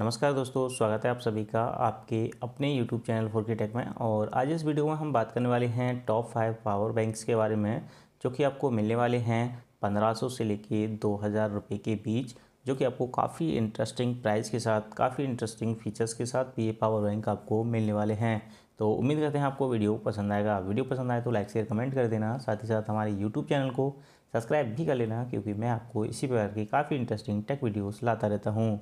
नमस्कार दोस्तों स्वागत है आप सभी का आपके अपने YouTube channel four K tech में और आज इस वीडियो में हम बात करने वाले हैं टॉप फाइव पावर बैंक्स के बारे में जो कि आपको मिलने वाले हैं 1500 से लेके 2000 रुपए के बीच जो कि आपको काफ़ी इंटरेस्टिंग प्राइस के साथ काफ़ी इंटरेस्टिंग फीचर्स के साथ ये पावर बैंक आपको मिलने वाले हैं तो उम्मीद करते हैं आपको वीडियो पसंद आएगा वीडियो पसंद आए तो लाइक शेयर कमेंट कर देना साथ ही साथ हमारे यूट्यूब चैनल को सब्सक्राइब भी कर लेना क्योंकि मैं आपको इसी प्रकार की काफ़ी इंटरेस्टिंग टेक वीडियोस लाता रहता हूँ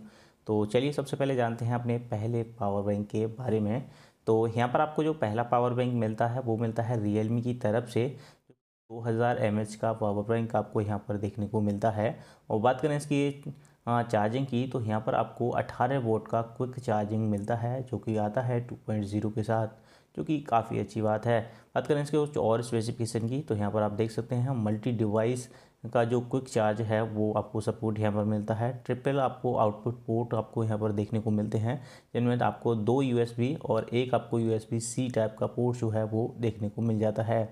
तो चलिए सबसे पहले जानते हैं अपने पहले पावर बैंक के बारे में तो यहाँ पर आपको जो पहला पावर बैंक मिलता है वो मिलता है रियल की तरफ से दो हज़ार एम एच का पावर बैंक आपको यहाँ पर देखने को मिलता है और बात करें इसकी चार्जिंग की तो यहाँ पर आपको 18 वोट का क्विक चार्जिंग मिलता है जो कि आता है 2.0 के साथ जो कि काफ़ी अच्छी बात है बात करें इसके कुछ और स्पेसिफिकेशन की तो यहाँ पर आप देख सकते हैं मल्टी डिवाइस का जो क्विक चार्ज है वो आपको सपोर्ट यहाँ पर मिलता है ट्रिपल आपको आउटपुट पोर्ट आपको यहाँ पर देखने को मिलते हैं जिनमें आपको दो यूएसबी और एक आपको यूएसबी सी टाइप का पोर्ट जो है वो देखने को मिल जाता है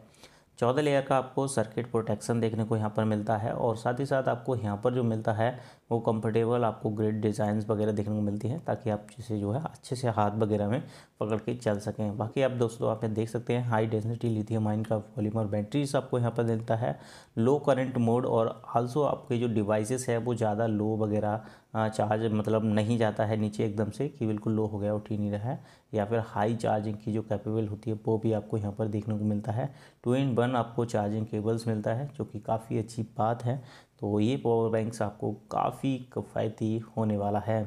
चौदह लेयर का आपको सर्किट प्रोटेक्शन देखने को यहाँ पर मिलता है और साथ ही साथ आपको यहाँ पर जो मिलता है वो कंफर्टेबल आपको ग्रिड डिज़ाइंस वगैरह देखने को मिलती हैं ताकि आप जिसे जो है अच्छे से हाथ वगैरह में पकड़ के चल सकें बाकी आप दोस्तों आप देख सकते हैं हाई डेंसिटी लिथियम आइन का और बैटरीज आपको यहाँ पर मिलता है लो करेंट मोड और आल्सो आपके जो डिवाइसेस है वो ज़्यादा लो वगैरह चार्ज मतलब नहीं जाता है नीचे एकदम से कि बिल्कुल लो हो गया उठ ही नहीं रहा है या फिर हाई चार्जिंग की जो कैपेबल होती है वो भी आपको यहाँ पर देखने को मिलता है टू इन वन आपको चार्जिंग केबल्स मिलता है जो कि काफ़ी अच्छी बात है तो ये पावर बैंक्स आपको काफ़ी किफ़ायती होने वाला है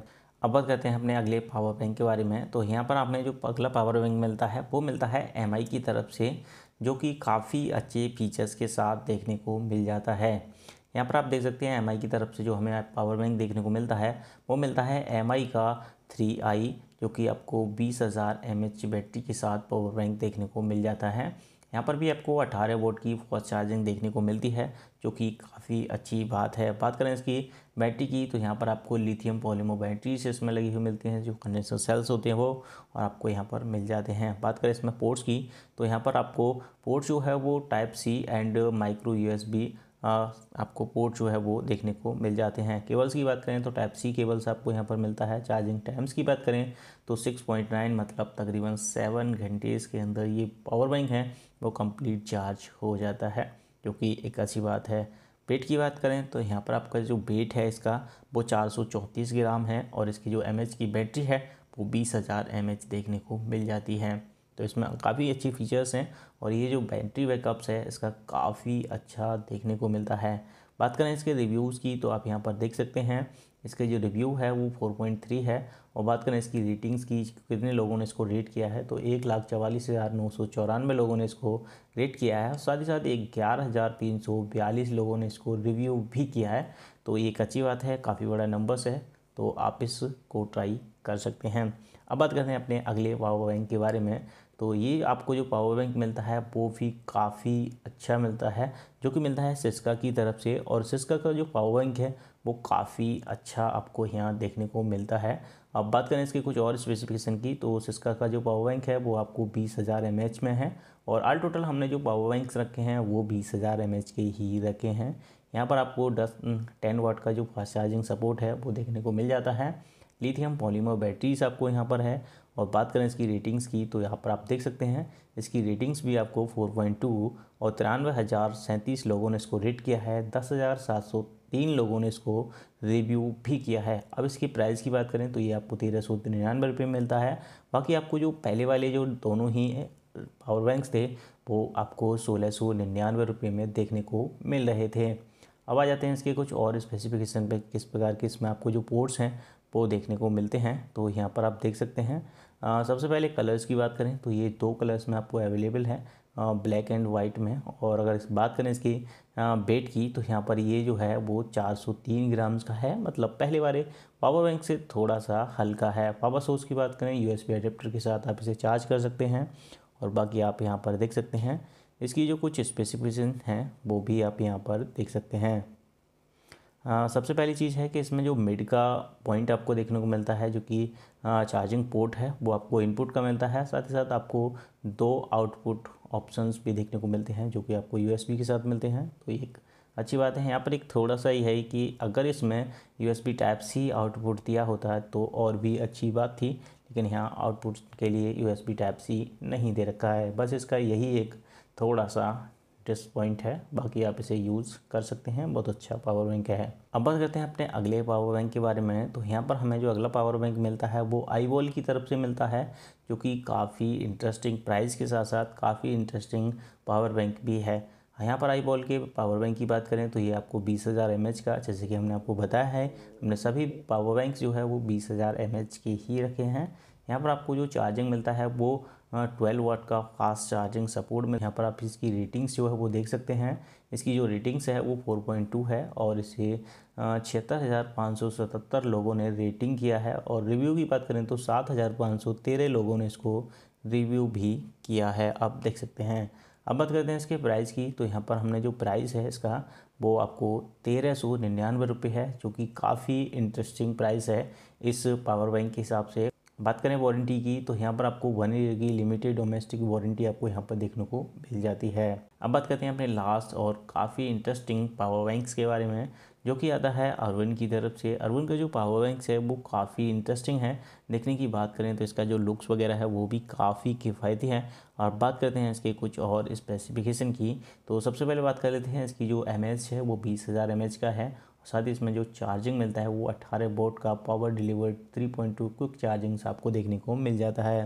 अब बात करते हैं अपने अगले पावर बैंक के बारे में तो यहाँ पर आपने जो अगला पावर बैंक मिलता है वो मिलता है एम की तरफ से जो कि काफ़ी अच्छे फीचर्स के साथ देखने को मिल जाता है यहाँ पर आप देख सकते हैं एम की तरफ से जो हमें पावर बैंक देखने को मिलता है वो मिलता है एम का थ्री आई जो कि आपको बीस हज़ार एम बैटरी के साथ पावर बैंक देखने को मिल जाता है यहाँ पर भी आपको 18 वोट की फास्ट चार्जिंग देखने को मिलती है जो कि काफ़ी अच्छी बात है बात करें इसकी बैटरी की तो यहाँ पर आपको लिथियम पॉलीमो से इसमें लगी हुई मिलती हैं जो कंडेंसर सेल्स होते हैं वो और आपको यहाँ पर मिल जाते हैं बात करें इसमें पोर्ट्स की तो यहाँ पर आपको पोर्ट्स जो है वो type C and micro U आपको पोर्ट जो है वो देखने को मिल जाते हैं केबल्स की बात करें तो टाइप सी केबल्स आपको यहाँ पर मिलता है चार्जिंग टाइम्स की बात करें तो 6.9 मतलब तकरीबन सेवन घंटे इसके अंदर ये पावर बैंक है वो कंप्लीट चार्ज हो जाता है जो कि एक अच्छी बात है वेट की बात करें तो यहाँ पर आपका जो वेट है इसका वो चार ग्राम है और इसकी जो एम की बैटरी है वो बीस हज़ार देखने को मिल जाती है तो इसमें काफ़ी अच्छी फीचर्स हैं और ये जो बैटरी बैकअप्स है इसका काफ़ी अच्छा देखने को मिलता है बात करें इसके रिव्यूज़ की तो आप यहाँ पर देख सकते हैं इसके जो रिव्यू है वो 4.3 है और बात करें इसकी रेटिंग्स की कितने लोगों ने इसको रेट किया है तो एक लाख चवालीस हज़ार नौ सौ चौरानवे लोगों ने इसको रेट किया है साथ ही साथ एक ग्यारह हज़ार तीन सौ बयालीस लोगों ने इसको रिव्यू भी किया है तो ये एक अच्छी बात है काफ़ी बड़ा नंबर्स है तो आप इसको ट्राई कर सकते हैं अब बात करते हैं अपने अगले वावा बैंक के बारे में तो ये आपको जो पावर बैंक मिलता है वो भी काफ़ी अच्छा मिलता है जो कि मिलता है सिस्का की तरफ से और सिस्का का जो पावर बैंक है वो काफ़ी अच्छा आपको यहाँ देखने को मिलता है अब बात करें इसके कुछ और स्पेसिफिकेशन की तो सिस्का का जो पावर बैंक है वो आपको बीस हज़ार एम में है और आल टोटल हमने जो पावर बैंक्स रखे हैं वो बीस हज़ार एम के ही रखे हैं यहाँ पर आपको दस टेन हम्म, वाट का जो फास्ट चार्जिंग सपोर्ट है वो देखने को मिल जाता है लिथियम पॉलीमर बैटरीज आपको यहाँ पर है और बात करें इसकी रेटिंग्स की तो यहाँ पर आप देख सकते हैं इसकी रेटिंग्स भी आपको 4.2 और तिरानवे हज़ार सैंतीस लोगों ने इसको रेट किया है दस हज़ार सात सौ तीन लोगों ने इसको रिव्यू भी किया है अब इसकी प्राइस की बात करें तो ये आपको तेरह सौ निन्यानवे रुपये मिलता है बाकी आपको जो पहले वाले जो दोनों ही पावर बैंक्स थे वो आपको सोलह सौ निन्यानवे रुपये में देखने को मिल रहे थे अब आ जाते हैं इसके कुछ और स्पेसिफिकेशन पे किस प्रकार के इसमें आपको जो पोर्ट्स हैं वो देखने को मिलते हैं तो यहाँ पर आप देख सकते हैं आ, सबसे पहले कलर्स की बात करें तो ये दो कलर्स में आपको अवेलेबल है आ, ब्लैक एंड वाइट में और अगर इस बात करें इसकी वेट की तो यहाँ पर ये जो है वो 403 ग्राम्स का है मतलब पहले बारे पावर बैंक से थोड़ा सा हल्का है पावर सोर्स की बात करें यूएसबी एडेप्टर के साथ आप इसे चार्ज कर सकते हैं और बाकी आप यहाँ पर देख सकते हैं इसकी जो कुछ स्पेसिफिकेशन हैं वो भी आप यहाँ पर देख सकते हैं सबसे पहली चीज़ है कि इसमें जो मिड का पॉइंट आपको देखने को मिलता है जो कि चार्जिंग पोर्ट है वो आपको इनपुट का मिलता है साथ ही साथ आपको दो आउटपुट ऑप्शंस भी देखने को मिलते हैं जो कि आपको यूएसबी के साथ मिलते हैं तो एक अच्छी बात है यहाँ पर एक थोड़ा सा ही है कि अगर इसमें U S type C output दिया होता है तो और भी अच्छी बात थी लेकिन यहाँ आउटपुट के लिए यू एस टाइप सी नहीं दे रखा है बस इसका यही एक थोड़ा सा टेस्ट पॉइंट है बाकी आप इसे यूज़ कर सकते हैं बहुत अच्छा पावर बैंक है अब बात करते हैं अपने अगले पावर बैंक के बारे में तो यहाँ पर हमें जो अगला पावर बैंक मिलता है वो आई वॉल की तरफ से मिलता है जो कि काफ़ी इंटरेस्टिंग प्राइस के साथ साथ काफ़ी इंटरेस्टिंग पावर बैंक भी है यहाँ पर आई बॉल के पावर बैंक की बात करें तो ये आपको बीस हज़ार एम का जैसे कि हमने आपको बताया है हमने सभी पावर बैंक जो है वो बीस हज़ार एम के ही रखे हैं यहाँ पर आपको जो चार्जिंग मिलता है वो ट्वेल्व हाँ, वाट का फास्ट चार्जिंग सपोर्ट में यहाँ पर आप इसकी रेटिंग्स जो है वो देख सकते हैं इसकी जो रेटिंग्स है वो 4.2 है और इसे छिहत्तर हज़ार पाँच सौ सतहत्तर लोगों ने रेटिंग किया है और रिव्यू की बात करें तो सात हज़ार पाँच सौ तेरह लोगों ने इसको रिव्यू भी किया है आप देख सकते हैं अब बात करते हैं इसके प्राइस की तो यहाँ पर हमने जो प्राइस है इसका वो आपको तेरह सौ निन्यानवे रुपये है जो कि काफ़ी इंटरेस्टिंग प्राइस है इस पावर बैंक के हिसाब से बात करें वारंटी की तो यहाँ पर आपको वन ईयर की लिमिटेड डोमेस्टिक वारंटी आपको यहाँ पर देखने को मिल जाती है अब बात करते हैं अपने लास्ट और काफ़ी इंटरेस्टिंग पावर बैंक्स के बारे में जो कि आता है अरविंद की तरफ से अरविंद का जो पावर बैंक्स है वो काफ़ी इंटरेस्टिंग है देखने की बात करें तो इसका जो लुक्स वगैरह है वो भी काफ़ी किफ़ायती है और बात करते हैं इसके कुछ और स्पेसिफिकेशन की तो सबसे पहले बात कर लेते हैं इसकी जो एम है वो बीस हज़ार का है साथ ही इसमें जो चार्जिंग मिलता है वो अट्ठारह बोर्ड का power deliver three point two quick chargings आपको देखने को मिल जाता है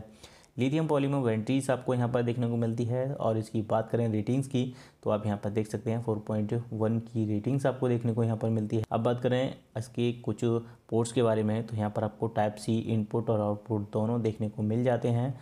लिथियम पॉलीमर बैटरीज आपको यहाँ पर देखने को मिलती है और इसकी बात करें रेटिंग्स की तो आप यहाँ पर देख सकते हैं 4.1 की रेटिंग्स आपको देखने को यहाँ पर मिलती है अब बात करें इसके कुछ पोर्ट्स के बारे में तो यहाँ पर आपको टाइप सी इनपुट और आउटपुट दोनों देखने को मिल जाते हैं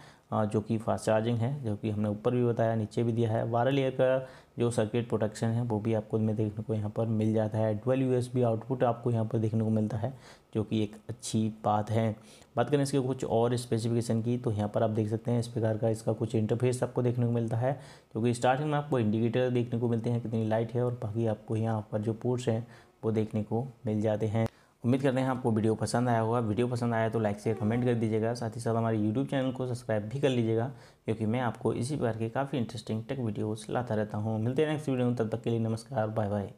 जो कि फास्ट चार्जिंग है जो कि हमने ऊपर भी बताया नीचे भी दिया है वायरल एयर का जो सर्किट प्रोटेक्शन है वो भी आपको में देखने को यहाँ पर मिल जाता है ट्वेल्व यू आउटपुट आपको यहाँ पर देखने को मिलता है जो कि एक अच्छी बात है बात करें इसके कुछ और स्पेसिफिकेशन की तो यहाँ पर आप देख सकते हैं इस प्रकार का इसका कुछ इंटरफेस आपको देखने को मिलता है क्योंकि स्टार्टिंग में आपको इंडिकेटर देखने को मिलते हैं कितनी लाइट है और बाकी आपको यहाँ पर जो पोर्ट्स हैं वो देखने को मिल जाते हैं उम्मीद करते हैं आपको वीडियो पसंद आया होगा वीडियो पसंद आया तो लाइक शेयर कमेंट कर दीजिएगा साथ ही साथ हमारे यूट्यूब चैनल को सब्सक्राइब भी कर लीजिएगा क्योंकि मैं आपको इसी प्रकार के काफ़ी इंटरेस्टिंग टेक वीडियोस लाता रहता हूँ मिलते हैं नेक्स्ट वीडियो में तब तक के लिए नमस्कार बाय बाय